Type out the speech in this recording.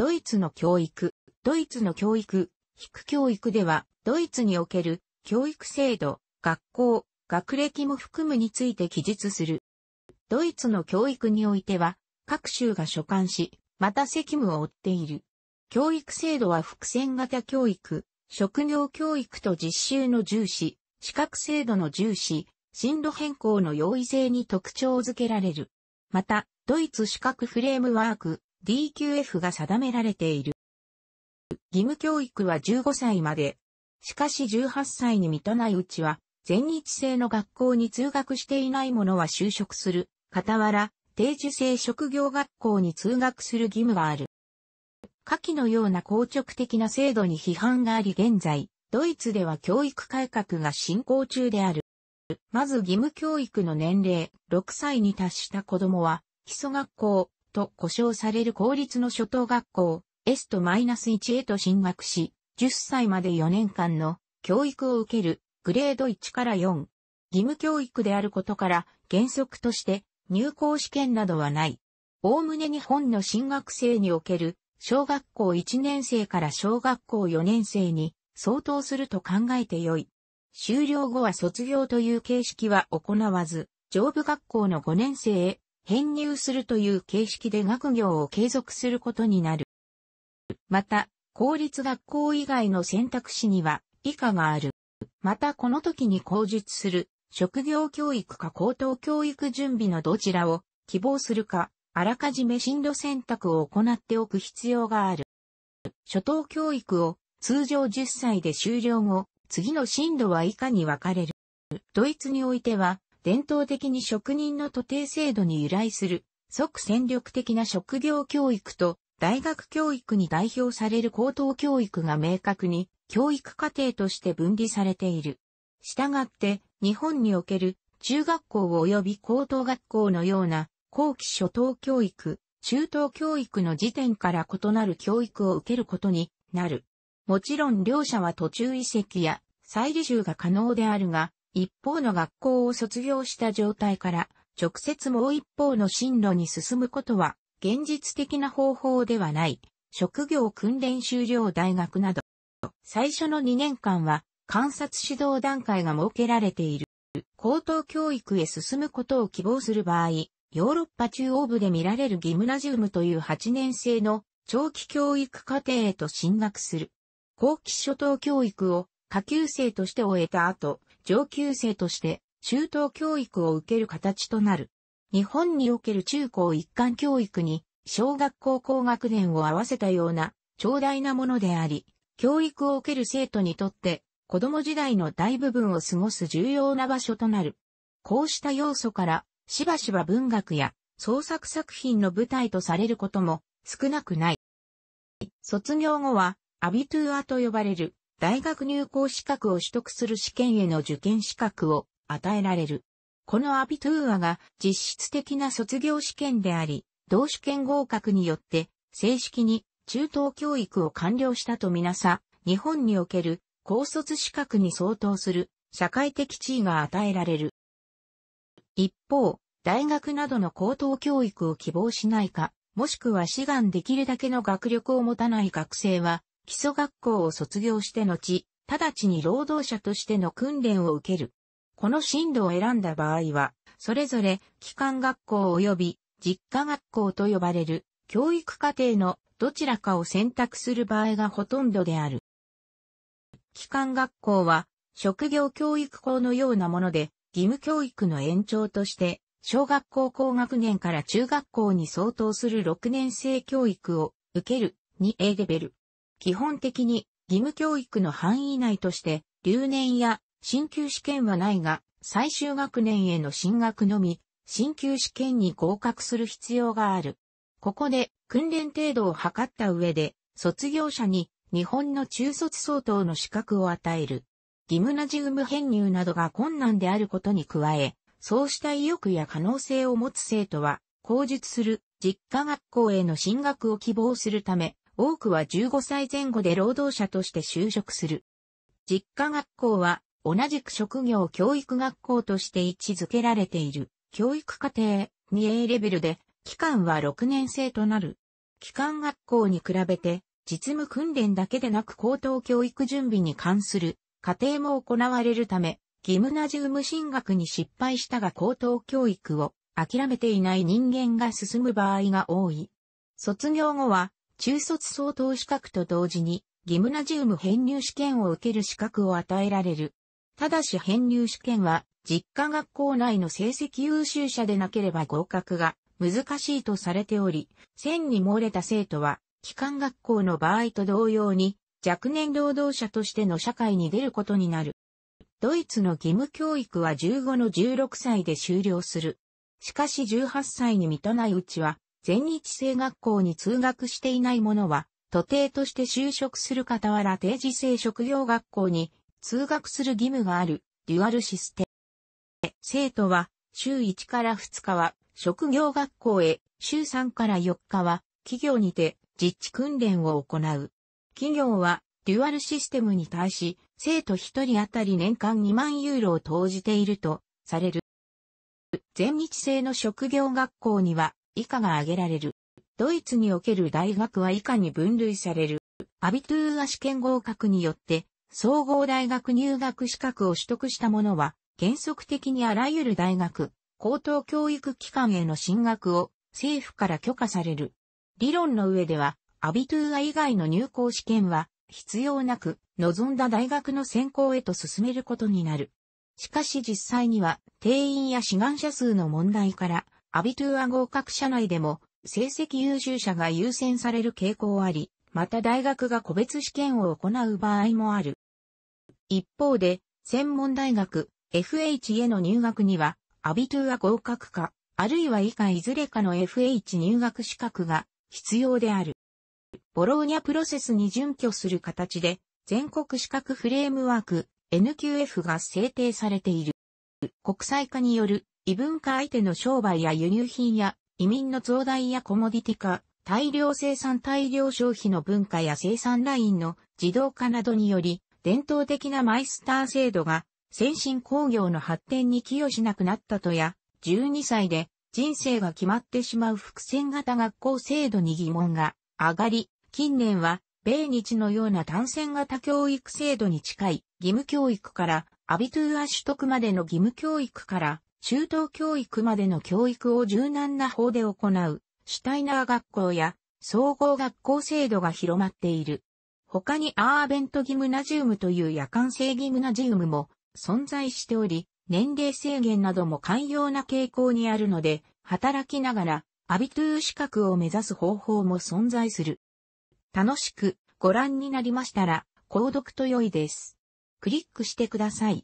ドイツの教育、ドイツの教育、ヒ教育では、ドイツにおける教育制度、学校、学歴も含むについて記述する。ドイツの教育においては、各州が所管し、また責務を負っている。教育制度は伏線型教育、職業教育と実習の重視、資格制度の重視、進路変更の容易性に特徴づけられる。また、ドイツ資格フレームワーク、DQF が定められている。義務教育は15歳まで。しかし18歳に満たないうちは、全日制の学校に通学していない者は就職する、傍ら、定時制職業学校に通学する義務がある。下記のような硬直的な制度に批判があり現在、ドイツでは教育改革が進行中である。まず義務教育の年齢、6歳に達した子供は、基礎学校、と呼称される公立の初等学校、エスト -1 へと進学し、10歳まで4年間の教育を受けるグレード1から4。義務教育であることから原則として入校試験などはない。おおむね日本の進学生における小学校1年生から小学校4年生に相当すると考えてよい。終了後は卒業という形式は行わず、上部学校の5年生へ編入するという形式で学業を継続することになる。また、公立学校以外の選択肢には以下がある。またこの時に口述する職業教育か高等教育準備のどちらを希望するか、あらかじめ進路選択を行っておく必要がある。初等教育を通常10歳で終了後、次の進路は以下に分かれる。ドイツにおいては、伝統的に職人の徒弟制度に由来する、即戦力的な職業教育と大学教育に代表される高等教育が明確に教育課程として分離されている。したがって、日本における中学校及び高等学校のような後期初等教育、中等教育の時点から異なる教育を受けることになる。もちろん両者は途中移籍や再履修が可能であるが、一方の学校を卒業した状態から、直接もう一方の進路に進むことは、現実的な方法ではない、職業訓練修了大学など、最初の2年間は、観察指導段階が設けられている。高等教育へ進むことを希望する場合、ヨーロッパ中央部で見られるギムナジウムという8年生の長期教育課程へと進学する。後期初等教育を下級生として終えた後、上級生として中等教育を受ける形となる。日本における中高一貫教育に小学校高学年を合わせたような長大なものであり、教育を受ける生徒にとって子供時代の大部分を過ごす重要な場所となる。こうした要素からしばしば文学や創作作品の舞台とされることも少なくない。卒業後はアビトゥアと呼ばれる大学入校資格を取得する試験への受験資格を与えられる。このアビトゥーアが実質的な卒業試験であり、同試験合格によって正式に中等教育を完了したとみなさ、日本における高卒資格に相当する社会的地位が与えられる。一方、大学などの高等教育を希望しないか、もしくは志願できるだけの学力を持たない学生は、基礎学校を卒業して後、直ちに労働者としての訓練を受ける。この進路を選んだ場合は、それぞれ、機関学校及び、実家学校と呼ばれる、教育課程のどちらかを選択する場合がほとんどである。機関学校は、職業教育校のようなもので、義務教育の延長として、小学校高学年から中学校に相当する6年生教育を受ける 2A レベル。基本的に義務教育の範囲内として、留年や進級試験はないが、最終学年への進学のみ、進級試験に合格する必要がある。ここで訓練程度を測った上で、卒業者に日本の中卒相当の資格を与える。義務ナジウム編入などが困難であることに加え、そうした意欲や可能性を持つ生徒は、口述する実家学校への進学を希望するため、多くは15歳前後で労働者として就職する。実家学校は同じく職業教育学校として位置づけられている教育課程 2A レベルで期間は6年生となる。期間学校に比べて実務訓練だけでなく高等教育準備に関する課程も行われるため、ギムナジウム進学に失敗したが高等教育を諦めていない人間が進む場合が多い。卒業後は中卒相当資格と同時に、ギムナジウム編入試験を受ける資格を与えられる。ただし編入試験は、実家学校内の成績優秀者でなければ合格が難しいとされており、1000に漏れた生徒は、機関学校の場合と同様に、若年労働者としての社会に出ることになる。ドイツの義務教育は15の16歳で終了する。しかし18歳に満たないうちは、全日制学校に通学していない者は、徒弟として就職する傍ら定時制職業学校に通学する義務がある、デュアルシステ。ム。生徒は、週1から2日は、職業学校へ、週3から4日は、企業にて、実地訓練を行う。企業は、デュアルシステムに対し、生徒1人当たり年間2万ユーロを投じていると、される。全日制の職業学校には、以下が挙げられる。ドイツにおける大学は以下に分類される。アビトゥーア試験合格によって、総合大学入学資格を取得した者は、原則的にあらゆる大学、高等教育機関への進学を政府から許可される。理論の上では、アビトゥーア以外の入校試験は必要なく、望んだ大学の選考へと進めることになる。しかし実際には、定員や志願者数の問題から、アビトゥア合格者内でも、成績優秀者が優先される傾向あり、また大学が個別試験を行う場合もある。一方で、専門大学、FH への入学には、アビトゥア合格か、あるいは以下いずれかの FH 入学資格が必要である。ボローニャプロセスに準拠する形で、全国資格フレームワーク NQF が制定されている。国際化による異文化相手の商売や輸入品や移民の増大やコモディティ化、大量生産大量消費の文化や生産ラインの自動化などにより、伝統的なマイスター制度が先進工業の発展に寄与しなくなったとや、12歳で人生が決まってしまう伏線型学校制度に疑問が上がり、近年は米日のような単線型教育制度に近い義務教育からアビトゥーア取得までの義務教育から中等教育までの教育を柔軟な法で行う、シュタイナー学校や、総合学校制度が広まっている。他にアーベントギムナジウムという夜間制ギムナジウムも存在しており、年齢制限なども寛容な傾向にあるので、働きながらアビトゥー資格を目指す方法も存在する。楽しくご覧になりましたら、購読と良いです。クリックしてください。